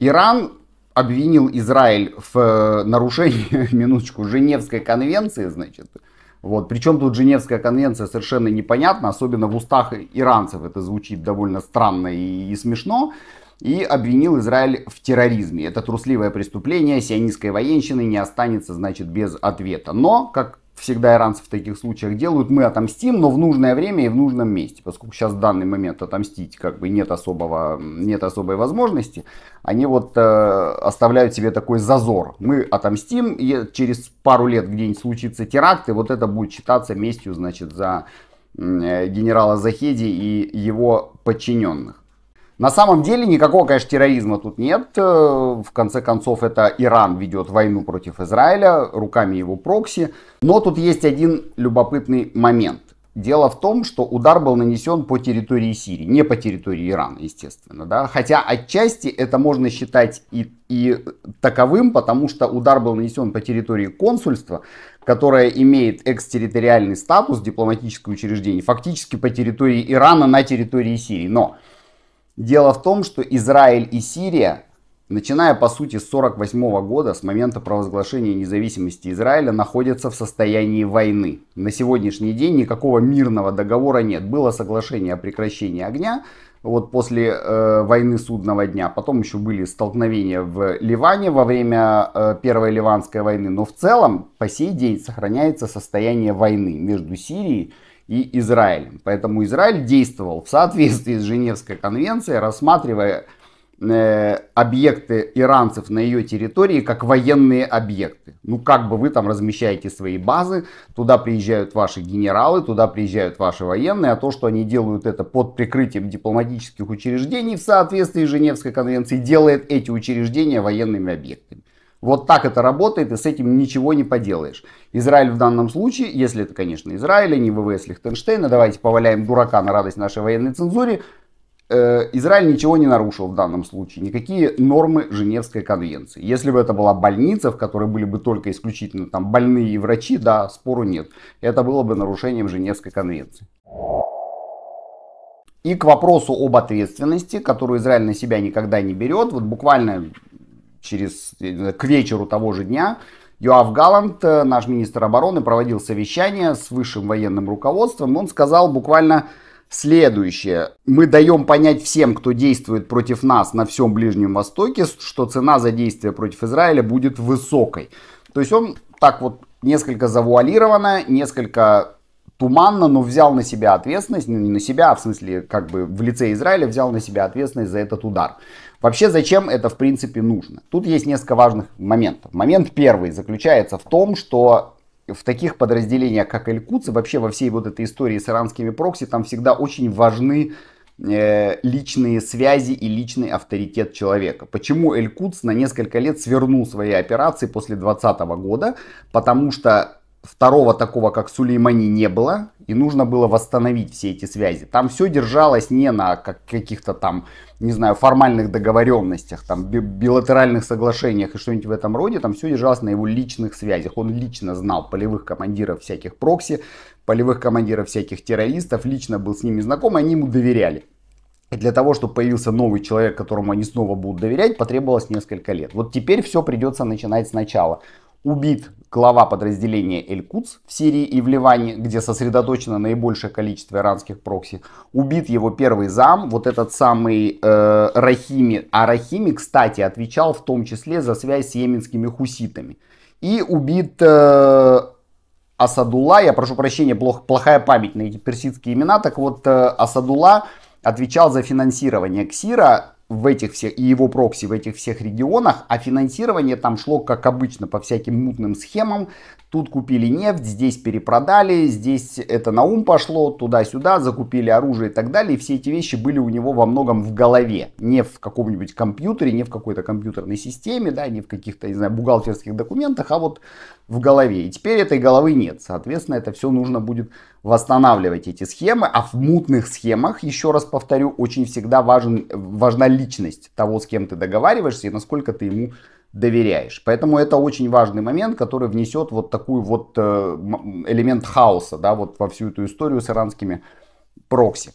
Иран обвинил Израиль в э, нарушении, минуточку, Женевской конвенции, значит. Вот. Причем тут Женевская конвенция совершенно непонятна, особенно в устах иранцев это звучит довольно странно и, и смешно. И обвинил Израиль в терроризме. Это трусливое преступление сионистской военщины не останется, значит, без ответа. Но, как всегда иранцы в таких случаях делают, мы отомстим, но в нужное время и в нужном месте, поскольку сейчас в данный момент отомстить как бы нет, особого, нет особой возможности, они вот э, оставляют себе такой зазор. Мы отомстим, и через пару лет где-нибудь случится теракт, и вот это будет считаться местью, значит, за э, генерала Захеди и его подчиненных. На самом деле никакого, конечно, терроризма тут нет. Э, в конце концов, это Иран ведет войну против Израиля руками его прокси. Но тут есть один любопытный момент. Дело в том, что удар был нанесен по территории Сирии, не по территории Ирана, естественно. Да? Хотя отчасти это можно считать и, и таковым, потому что удар был нанесен по территории консульства, которое имеет экстерриториальный статус, дипломатическое учреждение, фактически по территории Ирана на территории Сирии. Но Дело в том, что Израиль и Сирия, начиная по сути с 1948 года, с момента провозглашения независимости Израиля, находятся в состоянии войны. На сегодняшний день никакого мирного договора нет. Было соглашение о прекращении огня, вот после э, войны судного дня. Потом еще были столкновения в Ливане во время э, Первой Ливанской войны. Но в целом по сей день сохраняется состояние войны между Сирией и и Израилем. Поэтому Израиль действовал в соответствии с Женевской конвенцией, рассматривая э, объекты иранцев на ее территории как военные объекты. Ну как бы вы там размещаете свои базы, туда приезжают ваши генералы, туда приезжают ваши военные, а то, что они делают это под прикрытием дипломатических учреждений в соответствии с Женевской конвенцией, делает эти учреждения военными объектами. Вот так это работает, и с этим ничего не поделаешь. Израиль в данном случае, если это, конечно, Израиль, а не ВВС Лихтенштейна, давайте поваляем дурака на радость нашей военной цензуре, э, Израиль ничего не нарушил в данном случае, никакие нормы Женевской конвенции. Если бы это была больница, в которой были бы только исключительно там больные и врачи, да, спору нет. Это было бы нарушением Женевской конвенции. И к вопросу об ответственности, которую Израиль на себя никогда не берет. Вот буквально через, э, к вечеру того же дня Юав Галант, э, наш министр обороны, проводил совещание с высшим военным руководством. Он сказал буквально следующее. Мы даем понять всем, кто действует против нас на всем Ближнем Востоке, что цена за действие против Израиля будет высокой. То есть он так вот несколько завуалированно, несколько туманно, но взял на себя ответственность, ну не на себя, а в смысле как бы в лице Израиля взял на себя ответственность за этот удар. Вообще зачем это в принципе нужно? Тут есть несколько важных моментов. Момент первый заключается в том, что в таких подразделениях, как эль и вообще во всей вот этой истории с иранскими прокси, там всегда очень важны э, личные связи и личный авторитет человека. Почему эль на несколько лет свернул свои операции после 2020 года? Потому что второго такого, как Сулеймани, не было, и нужно было восстановить все эти связи. Там все держалось не на каких-то там, не знаю, формальных договоренностях, там, билатеральных соглашениях и что-нибудь в этом роде, там все держалось на его личных связях. Он лично знал полевых командиров всяких прокси, полевых командиров всяких террористов, лично был с ними знаком, и они ему доверяли. И для того, чтобы появился новый человек, которому они снова будут доверять, потребовалось несколько лет. Вот теперь все придется начинать сначала. Убит глава подразделения эль в Сирии и в Ливане, где сосредоточено наибольшее количество иранских прокси. Убит его первый зам, вот этот самый э, Рахими. А Рахими, кстати, отвечал в том числе за связь с йеменскими хуситами. И убит э, Асадулла, я прошу прощения, плох, плохая память на эти персидские имена. Так вот, э, Асадулла отвечал за финансирование Ксира в этих всех, и его прокси в этих всех регионах, а финансирование там шло, как обычно, по всяким мутным схемам. Тут купили нефть, здесь перепродали, здесь это на ум пошло, туда-сюда, закупили оружие и так далее. И все эти вещи были у него во многом в голове. Не в каком-нибудь компьютере, не в какой-то компьютерной системе, да, не в каких-то, не знаю, бухгалтерских документах, а вот в голове. И теперь этой головы нет. Соответственно, это все нужно будет восстанавливать эти схемы. А в мутных схемах, еще раз повторю, очень всегда важен, важна личность того, с кем ты договариваешься и насколько ты ему доверяешь. Поэтому это очень важный момент, который внесет вот такой вот э, элемент хаоса, да, вот во всю эту историю с иранскими прокси.